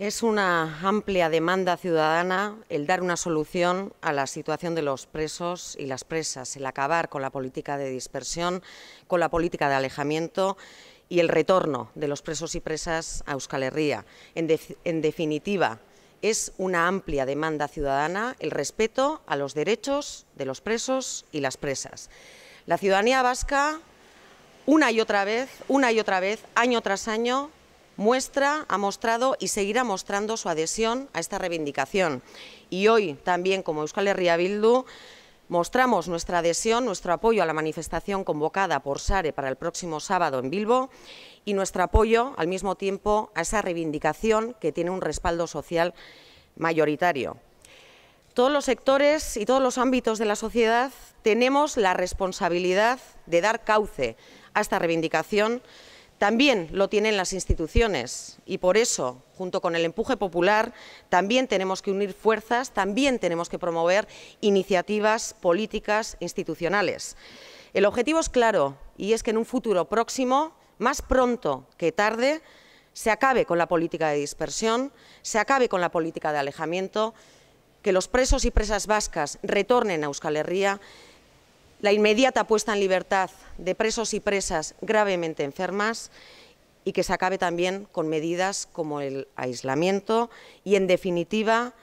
Es una amplia demanda ciudadana el dar una solución a la situación de los presos y las presas, el acabar con la política de dispersión, con la política de alejamiento y el retorno de los presos y presas a Euskal Herria. En, definitiva, es una amplia demanda ciudadana el respeto a los derechos de los presos y las presas. La ciudadanía vasca, una y otra vez, una y otra vez, año tras año, muestra, ha mostrado y seguirá mostrando su adhesión a esta reivindicación. Y hoy también, como Euskal Herria Bildu, Mostramos nuestra adhesión, nuestro apoyo a la manifestación convocada por SARE para el próximo sábado en Bilbo y nuestro apoyo, al mismo tiempo, a esa reivindicación que tiene un respaldo social mayoritario. Todos los sectores y todos los ámbitos de la sociedad tenemos la responsabilidad de dar cauce a esta reivindicación también lo tienen las instituciones y por eso, junto con el empuje popular, también tenemos que unir fuerzas, también tenemos que promover iniciativas políticas institucionales. El objetivo es claro y es que en un futuro próximo, más pronto que tarde, se acabe con la política de dispersión, se acabe con la política de alejamiento, que los presos y presas vascas retornen a Euskal Herria la inmediata puesta en libertad de presos y presas gravemente enfermas y que se acabe también con medidas como el aislamiento y, en definitiva,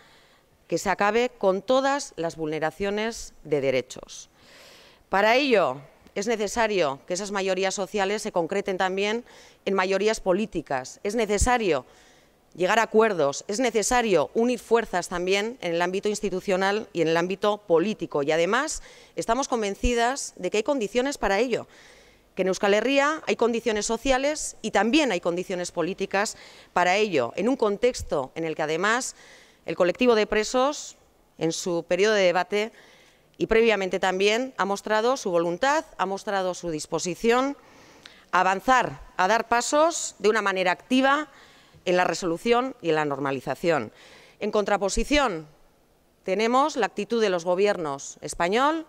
que se acabe con todas las vulneraciones de derechos. Para ello, es necesario que esas mayorías sociales se concreten también en mayorías políticas. Es necesario llegar a acuerdos. Es necesario unir fuerzas también en el ámbito institucional y en el ámbito político. Y además estamos convencidas de que hay condiciones para ello que en Euskal Herria hay condiciones sociales y también hay condiciones políticas para ello, en un contexto en el que además el colectivo de presos, en su periodo de debate y previamente también, ha mostrado su voluntad, ha mostrado su disposición a avanzar, a dar pasos de una manera activa, en la resolución y en la normalización. En contraposición, tenemos la actitud de los gobiernos español,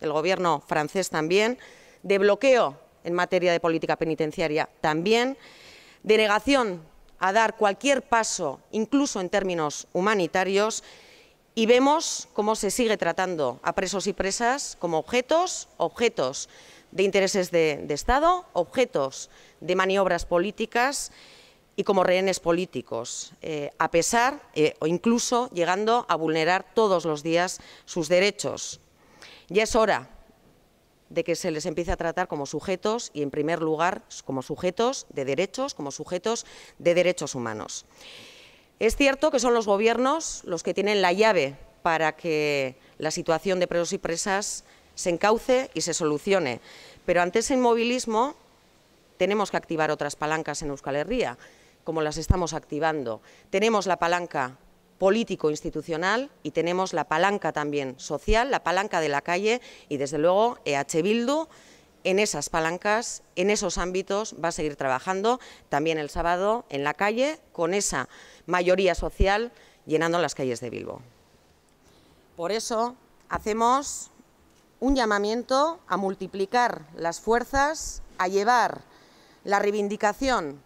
del gobierno francés también, de bloqueo en materia de política penitenciaria también, de negación a dar cualquier paso, incluso en términos humanitarios, y vemos cómo se sigue tratando a presos y presas como objetos, objetos de intereses de, de Estado, objetos de maniobras políticas, y como rehenes políticos, eh, a pesar eh, o incluso llegando a vulnerar todos los días sus derechos. Ya es hora de que se les empiece a tratar como sujetos y, en primer lugar, como sujetos de derechos, como sujetos de derechos humanos. Es cierto que son los gobiernos los que tienen la llave para que la situación de presos y presas se encauce y se solucione, pero ante ese inmovilismo tenemos que activar otras palancas en Euskal Herria como las estamos activando. Tenemos la palanca político-institucional y tenemos la palanca también social, la palanca de la calle y desde luego EH Bildu en esas palancas, en esos ámbitos va a seguir trabajando también el sábado en la calle con esa mayoría social llenando las calles de Bilbo. Por eso hacemos un llamamiento a multiplicar las fuerzas, a llevar la reivindicación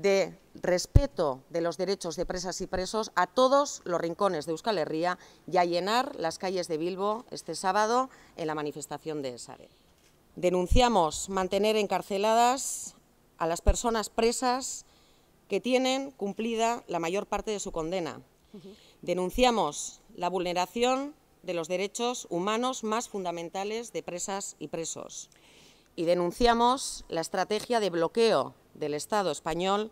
de respeto de los derechos de presas y presos a todos los rincones de Euskal Herria y a llenar las calles de Bilbo este sábado en la manifestación de Esare. Denunciamos mantener encarceladas a las personas presas que tienen cumplida la mayor parte de su condena. Denunciamos la vulneración de los derechos humanos más fundamentales de presas y presos y denunciamos la estrategia de bloqueo del Estado español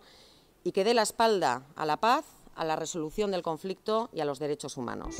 y que dé la espalda a la paz, a la resolución del conflicto y a los derechos humanos.